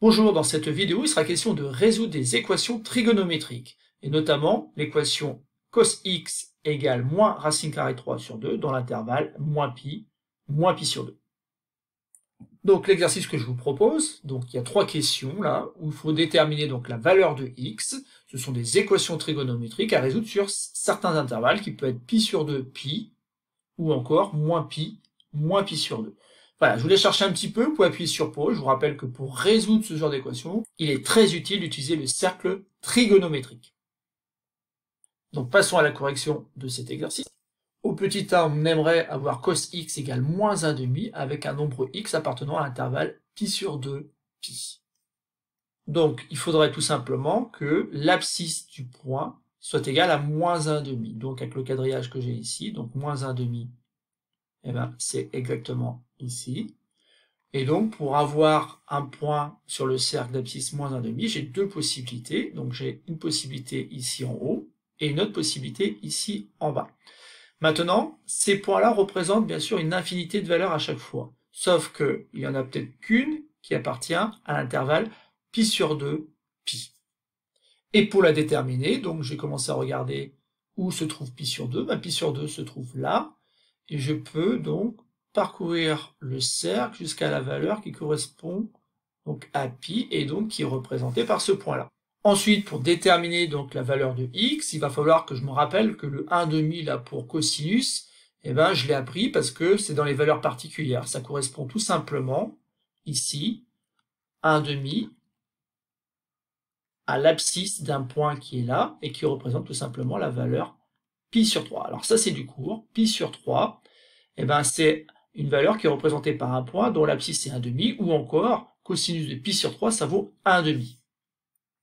Bonjour, dans cette vidéo, il sera question de résoudre des équations trigonométriques, et notamment l'équation cos x égale moins racine carrée 3 sur 2 dans l'intervalle moins pi, moins pi sur 2. Donc l'exercice que je vous propose, donc il y a trois questions là, où il faut déterminer donc la valeur de x, ce sont des équations trigonométriques à résoudre sur certains intervalles qui peuvent être pi sur 2 pi, ou encore moins pi, moins pi sur 2. Voilà, je voulais chercher un petit peu, pour appuyer sur pause. Je vous rappelle que pour résoudre ce genre d'équation, il est très utile d'utiliser le cercle trigonométrique. Donc passons à la correction de cet exercice. Au petit a, on aimerait avoir cos x égale moins demi avec un nombre x appartenant à l'intervalle pi sur 2 pi. Donc il faudrait tout simplement que l'abscisse du point soit égal à moins demi. Donc avec le quadrillage que j'ai ici, donc moins demi. Eh ben, c'est exactement ici. Et donc, pour avoir un point sur le cercle d'abscisse moins demi, j'ai deux possibilités. Donc, j'ai une possibilité ici en haut et une autre possibilité ici en bas. Maintenant, ces points-là représentent bien sûr une infinité de valeurs à chaque fois. Sauf qu'il n'y en a peut-être qu'une qui appartient à l'intervalle pi sur 2 pi. Et pour la déterminer, donc je vais commencer à regarder où se trouve pi sur 2. ma ben, pi sur 2 se trouve là. Et je peux donc parcourir le cercle jusqu'à la valeur qui correspond donc à pi et donc qui est représentée par ce point-là. Ensuite, pour déterminer donc la valeur de x, il va falloir que je me rappelle que le 1,5 là pour cosinus, eh ben, je l'ai appris parce que c'est dans les valeurs particulières. Ça correspond tout simplement, ici, demi à l'abscisse d'un point qui est là et qui représente tout simplement la valeur sur 3. Alors ça, c'est du cours. Pi sur 3, et eh ben, c'est une valeur qui est représentée par un point dont l'abscisse est 1,5 ou encore cosinus de pi sur 3, ça vaut 1,5.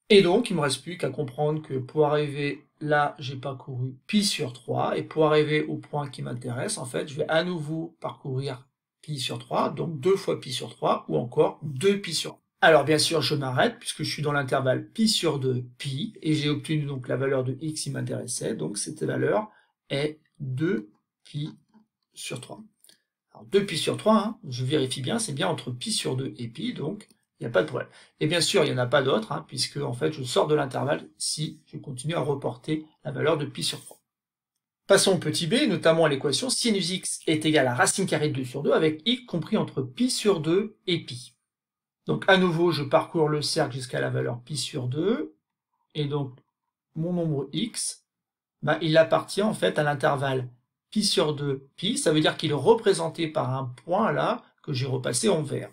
Et donc, il me reste plus qu'à comprendre que pour arriver là, j'ai parcouru pi sur 3 et pour arriver au point qui m'intéresse, en fait, je vais à nouveau parcourir pi sur 3, donc 2 fois pi sur 3 ou encore 2 pi sur 1. Alors bien sûr, je m'arrête puisque je suis dans l'intervalle pi sur 2 pi et j'ai obtenu donc la valeur de x qui m'intéressait. Donc cette valeur est 2 pi sur 3. Alors 2 pi sur 3, hein, je vérifie bien, c'est bien entre pi sur 2 et pi, donc il n'y a pas de problème. Et bien sûr, il n'y en a pas d'autre, hein, puisque en fait je sors de l'intervalle si je continue à reporter la valeur de pi sur 3. Passons au petit b, notamment à l'équation sinus x est égal à racine carrée de 2 sur 2 avec x compris entre pi sur 2 et pi. Donc à nouveau, je parcours le cercle jusqu'à la valeur pi sur 2. Et donc mon nombre x, bah, il appartient en fait à l'intervalle pi sur 2, pi. Ça veut dire qu'il est représenté par un point là que j'ai repassé en vert.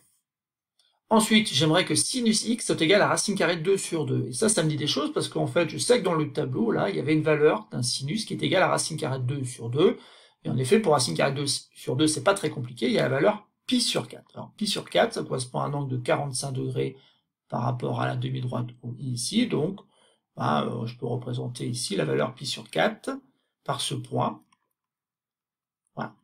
Ensuite, j'aimerais que sinus x soit égal à racine carrée de 2 sur 2. Et ça, ça me dit des choses parce qu'en fait, je sais que dans le tableau, là, il y avait une valeur d'un sinus qui est égal à racine carrée de 2 sur 2. Et en effet, pour racine carrée de 2 sur 2, c'est pas très compliqué, il y a la valeur pi sur 4. Alors pi sur 4, ça correspond à un angle de 45 degrés par rapport à la demi-droite ici, donc bah, euh, je peux représenter ici la valeur pi sur 4 par ce point. Voilà.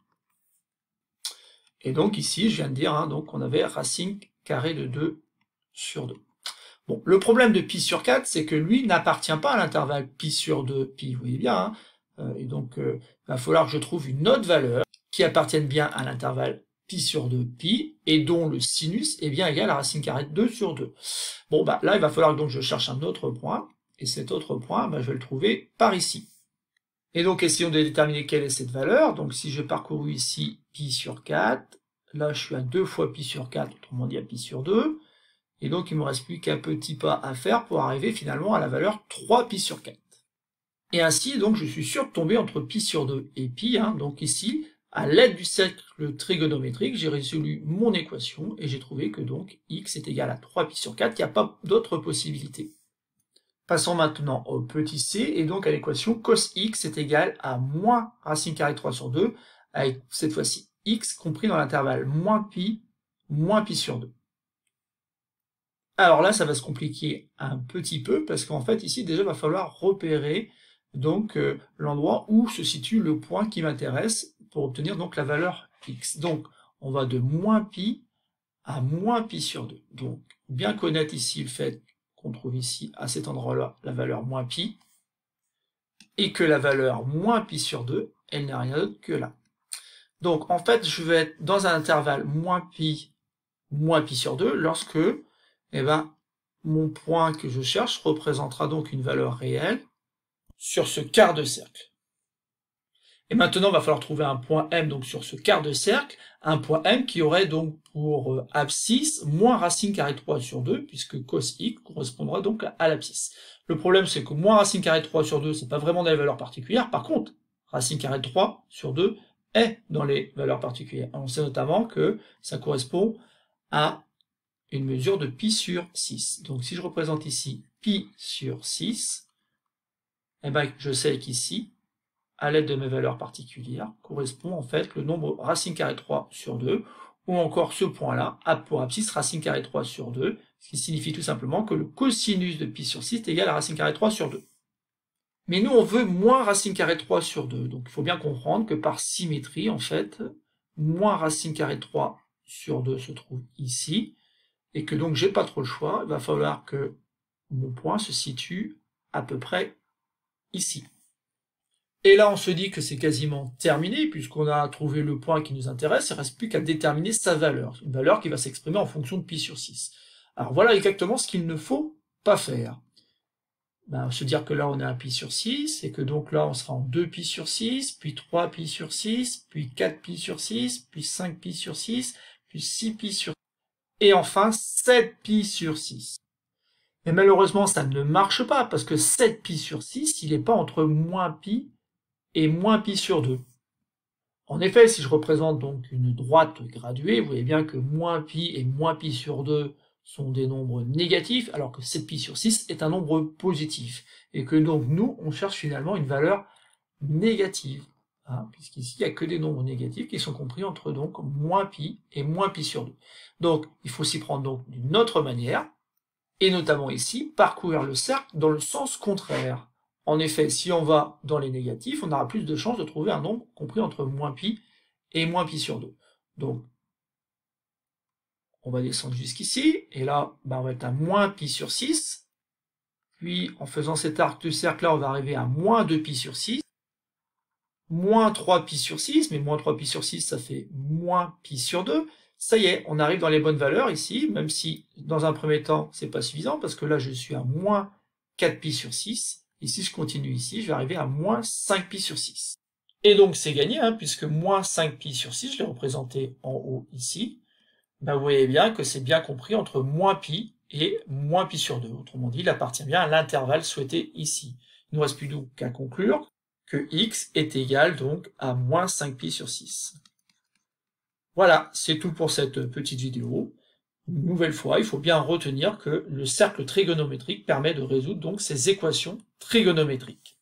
Et donc ici, je viens de dire hein, donc qu'on avait racine carré de 2 sur 2. Bon, le problème de pi sur 4, c'est que lui n'appartient pas à l'intervalle pi sur 2, pi, vous voyez bien. Hein. Euh, et donc, euh, il va falloir que je trouve une autre valeur qui appartienne bien à l'intervalle pi sur 2 pi, et dont le sinus est bien égal à racine carrée de 2 sur 2. Bon, bah là, il va falloir que donc, je cherche un autre point, et cet autre point, bah, je vais le trouver par ici. Et donc, essayons de déterminer quelle est cette valeur. Donc, si je parcouru ici pi sur 4, là, je suis à 2 fois pi sur 4, autrement dit à pi sur 2, et donc, il ne me reste plus qu'un petit pas à faire pour arriver finalement à la valeur 3 pi sur 4. Et ainsi, donc, je suis sûr de tomber entre pi sur 2 et pi, hein, donc ici, à l'aide du cercle trigonométrique, j'ai résolu mon équation et j'ai trouvé que donc x est égal à 3pi sur 4, il n'y a pas d'autre possibilité. Passons maintenant au petit c, et donc à l'équation cos x est égal à moins racine carrée 3 sur 2, avec cette fois-ci x compris dans l'intervalle moins pi, moins pi sur 2. Alors là, ça va se compliquer un petit peu, parce qu'en fait, ici, déjà, il va falloir repérer donc euh, l'endroit où se situe le point qui m'intéresse, pour obtenir donc la valeur x. Donc, on va de moins pi à moins pi sur 2. Donc, bien connaître ici le fait qu'on trouve ici, à cet endroit-là, la valeur moins pi, et que la valeur moins pi sur 2, elle n'est rien d'autre que là. Donc, en fait, je vais être dans un intervalle moins pi, moins pi sur 2, lorsque, eh ben, mon point que je cherche représentera donc une valeur réelle sur ce quart de cercle. Et maintenant, il va falloir trouver un point M donc sur ce quart de cercle, un point M qui aurait donc pour euh, abscisse moins racine carré 3 sur 2, puisque cos x correspondra donc à l'abscisse. Le problème, c'est que moins racine carré 3 sur 2, c'est pas vraiment dans les valeurs particulières. Par contre, racine carré 3 sur 2 est dans les valeurs particulières. On sait notamment que ça correspond à une mesure de pi sur 6. Donc si je représente ici pi sur 6, eh ben, je sais qu'ici, à l'aide de mes valeurs particulières correspond en fait le nombre racine carré 3 sur 2, ou encore ce point-là, à pour abscisse racine carré 3 sur 2, ce qui signifie tout simplement que le cosinus de pi sur 6 est égal à racine carré 3 sur 2. Mais nous, on veut moins racine carré 3 sur 2, donc il faut bien comprendre que par symétrie, en fait, moins racine carré 3 sur 2 se trouve ici, et que donc j'ai pas trop le choix, il va falloir que mon point se situe à peu près ici. Et là, on se dit que c'est quasiment terminé, puisqu'on a trouvé le point qui nous intéresse, il ne reste plus qu'à déterminer sa valeur, une valeur qui va s'exprimer en fonction de pi sur 6. Alors voilà exactement ce qu'il ne faut pas faire. Ben, se dire que là on a un pi sur 6, et que donc là on sera en 2 pi sur 6, puis 3 pi sur 6, puis 4 pi sur 6, puis 5 pi sur 6, puis 6 pi sur 6, et enfin 7 pi sur 6. Mais malheureusement ça ne marche pas, parce que 7 pi sur 6, il n'est pas entre moins pi et moins pi sur 2. En effet, si je représente donc une droite graduée, vous voyez bien que moins pi et moins pi sur 2 sont des nombres négatifs, alors que 7 pi sur 6 est un nombre positif. Et que donc nous, on cherche finalement une valeur négative. Hein, puisqu'ici, il n'y a que des nombres négatifs qui sont compris entre donc moins pi et moins pi sur 2. Donc, il faut s'y prendre donc d'une autre manière, et notamment ici, parcourir le cercle dans le sens contraire. En effet, si on va dans les négatifs, on aura plus de chances de trouver un nombre compris entre moins pi et moins pi sur 2. Donc, on va descendre jusqu'ici, et là, bah, on va être à moins pi sur 6. Puis, en faisant cet arc de cercle-là, on va arriver à moins 2 pi sur 6. Moins 3 pi sur 6, mais moins 3 pi sur 6, ça fait moins pi sur 2. Ça y est, on arrive dans les bonnes valeurs ici, même si dans un premier temps, c'est pas suffisant, parce que là, je suis à moins 4 pi sur 6. Et si je continue ici, je vais arriver à moins 5 pi sur 6. Et donc c'est gagné, hein, puisque moins 5 pi sur 6, je l'ai représenté en haut ici, ben, vous voyez bien que c'est bien compris entre moins pi et moins pi sur 2. Autrement dit, il appartient bien à l'intervalle souhaité ici. Il ne nous reste plus donc qu'à conclure que x est égal donc à moins 5 pi sur 6. Voilà, c'est tout pour cette petite vidéo. Une nouvelle fois, il faut bien retenir que le cercle trigonométrique permet de résoudre donc ces équations trigonométriques.